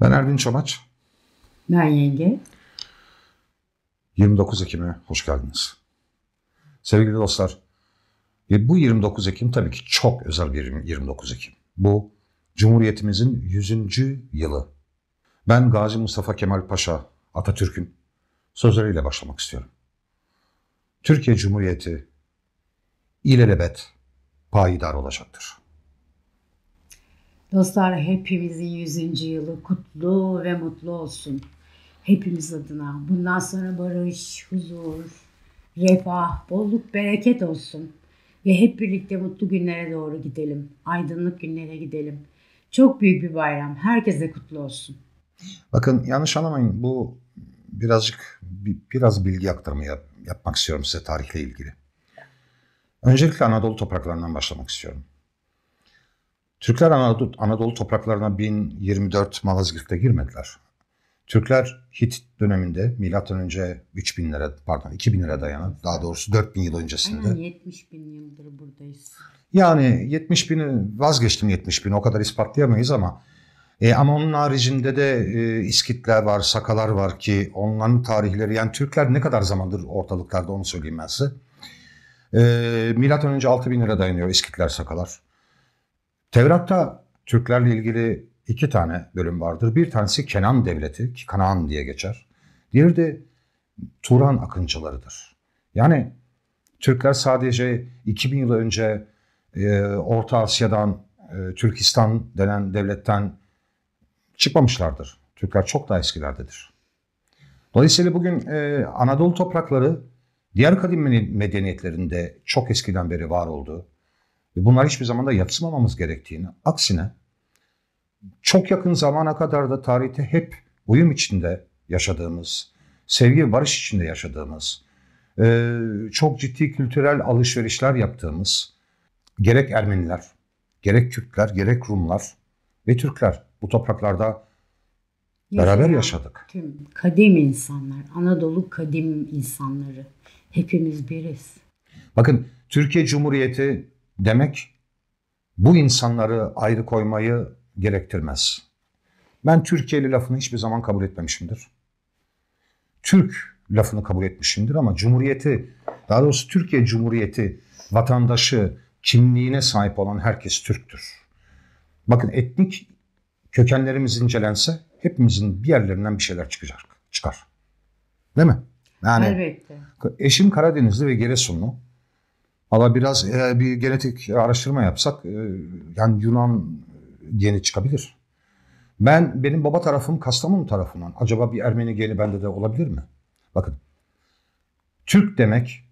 Ben Ervin Çamaç. Ben Yenge. 29 Ekim'e hoş geldiniz. Sevgili dostlar, e, bu 29 Ekim tabii ki çok özel bir 29 Ekim. Bu Cumhuriyetimizin 100. yılı. Ben Gazi Mustafa Kemal Paşa, Atatürk'ün sözleriyle başlamak istiyorum. Türkiye Cumhuriyeti ilelebet payidar olacaktır. Dostlar hepimizin 100. yılı kutlu ve mutlu olsun. Hepimiz adına. Bundan sonra barış, huzur, refah, bolluk, bereket olsun. Ve hep birlikte mutlu günlere doğru gidelim. Aydınlık günlere gidelim. Çok büyük bir bayram. Herkese kutlu olsun. Bakın yanlış anlamayın. Bu birazcık biraz bilgi aktarımı yap, yapmak istiyorum size tarihle ilgili. Öncelikle Anadolu topraklarından başlamak istiyorum. Türkler Anadolu, Anadolu topraklarına 1024 Malazgirt'te girmediler. Türkler Hit döneminde milattan önce 3000 lira pardon 2000 lira dayanan daha doğrusu 4000 yıl öncesinde. Aynen 70 bin yıldır buradayız. Yani 70 bini vazgeçtim 70 bin o kadar ispatlayamayız ama e, ama onun haricinde de e, İskitler var, Sakalar var ki onların tarihleri yani Türkler ne kadar zamandır ortalıklarda onu söyleyeyim ben size. E, milattan önce 6000 lira dayanıyor İskitler, Sakalar. Tevrat'ta Türklerle ilgili iki tane bölüm vardır. Bir tanesi Kenan Devleti, ki Kanaan diye geçer. Diğeri de Turan akıncılarıdır. Yani Türkler sadece 2000 yıl önce e, Orta Asya'dan, e, Türkistan denen devletten çıkmamışlardır. Türkler çok daha eskilerdedir. Dolayısıyla bugün e, Anadolu toprakları diğer kadim medeniyetlerinde çok eskiden beri var oldu. Bunlar hiçbir zaman da yatsımamamız gerektiğini. Aksine çok yakın zamana kadar da tarihte hep uyum içinde yaşadığımız, sevgi barış içinde yaşadığımız, e, çok ciddi kültürel alışverişler yaptığımız gerek Ermeniler, gerek Kürtler, gerek Rumlar ve Türkler bu topraklarda beraber yaşadık. Tüm kadim insanlar, Anadolu kadim insanları hepimiz biriz. Bakın Türkiye Cumhuriyeti demek bu insanları ayrı koymayı gerektirmez. Ben Türkiye'li lafını hiçbir zaman kabul etmemişimdir. Türk lafını kabul etmişimdir ama Cumhuriyeti, daha doğrusu Türkiye Cumhuriyeti vatandaşı, kimliğine sahip olan herkes Türktür. Bakın etnik kökenlerimiz incelense hepimizin bir yerlerinden bir şeyler çıkacak, çıkar. Değil mi? Yani Elbette. Eşim Karadenizli ve Giresunlu. Ama biraz e, bir genetik araştırma yapsak e, yani Yunan e, geni çıkabilir. Ben benim baba tarafım Kastamonu tarafından. Acaba bir Ermeni geni bende de olabilir mi? Bakın. Türk demek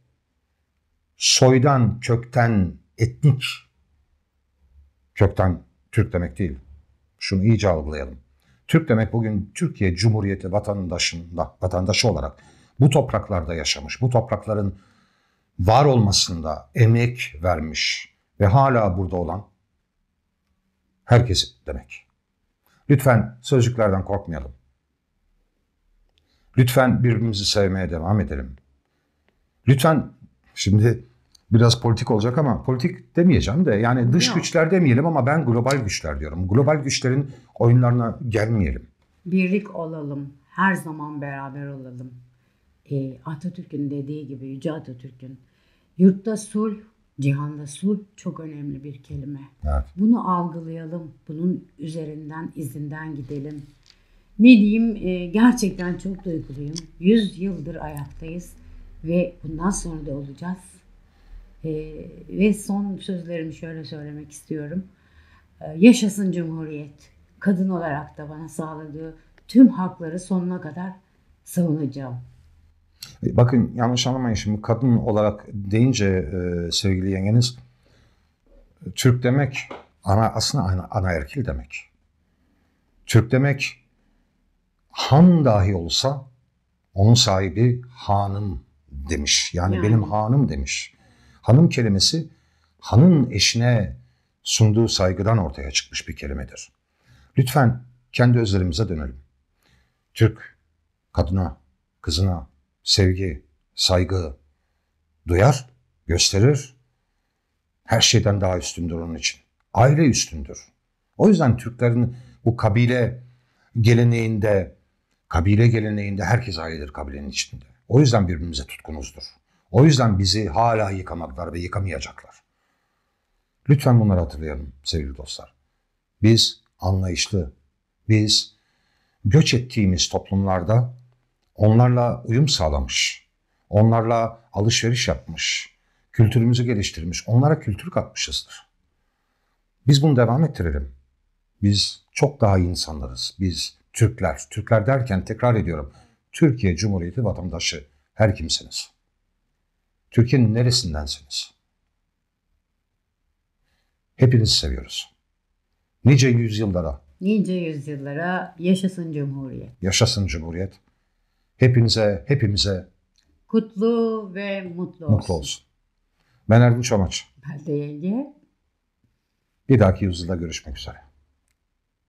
soydan, kökten, etnik kökten Türk demek değil. Şunu iyice algılayalım. Türk demek bugün Türkiye Cumhuriyeti vatandaşında, vatandaşı olarak bu topraklarda yaşamış, bu toprakların var olmasında emek vermiş ve hala burada olan herkes demek. Lütfen sözcüklerden korkmayalım. Lütfen birbirimizi sevmeye devam edelim. Lütfen şimdi biraz politik olacak ama politik demeyeceğim de yani dış Yok. güçler demeyelim ama ben global güçler diyorum. Global güçlerin oyunlarına gelmeyelim. Birlik olalım. Her zaman beraber olalım e, Atatürk'ün dediği gibi Yüce Atatürk'ün yurtta sulh, cihanda sulh çok önemli bir kelime. Evet. Bunu algılayalım, bunun üzerinden, izinden gidelim. Ne diyeyim e, gerçekten çok duyguluyum. Yüz yıldır ayaktayız ve bundan sonra da olacağız. E, ve son sözlerimi şöyle söylemek istiyorum. E, yaşasın Cumhuriyet. Kadın olarak da bana sağladığı tüm hakları sonuna kadar savunacağım. Bakın yanlış anlamayın şimdi kadın olarak deyince e, sevgili yengeniz Türk demek ana aslında ana, ana erkil demek. Türk demek han dahi olsa onun sahibi hanım demiş. Yani, yani. benim hanım demiş. Hanım kelimesi hanın eşine sunduğu saygıdan ortaya çıkmış bir kelimedir. Lütfen kendi özlerimize dönelim. Türk kadına, kızına, sevgi, saygı duyar, gösterir. Her şeyden daha üstündür onun için. Aile üstündür. O yüzden Türklerin bu kabile geleneğinde, kabile geleneğinde herkes ailedir kabilenin içinde. O yüzden birbirimize tutkunuzdur. O yüzden bizi hala yıkamaklar ve yıkamayacaklar. Lütfen bunları hatırlayalım sevgili dostlar. Biz anlayışlı, biz göç ettiğimiz toplumlarda Onlarla uyum sağlamış. Onlarla alışveriş yapmış. Kültürümüzü geliştirmiş. Onlara kültür katmışızdır. Biz bunu devam ettirelim. Biz çok daha iyi insanlarız. Biz Türkler. Türkler derken tekrar ediyorum. Türkiye Cumhuriyeti vatandaşı her kimsiniz. Türkiye'nin neresindensiniz? Hepinizi seviyoruz. Nice yüzyıllara. Nice yüzyıllara yaşasın Cumhuriyet. Yaşasın Cumhuriyet. Hepinize, hepimize kutlu ve mutlu olsun. Mutlu olsun. Ben Erdin Çamaç. Ben de Yenge. Bir dahaki yüzyılda görüşmek üzere.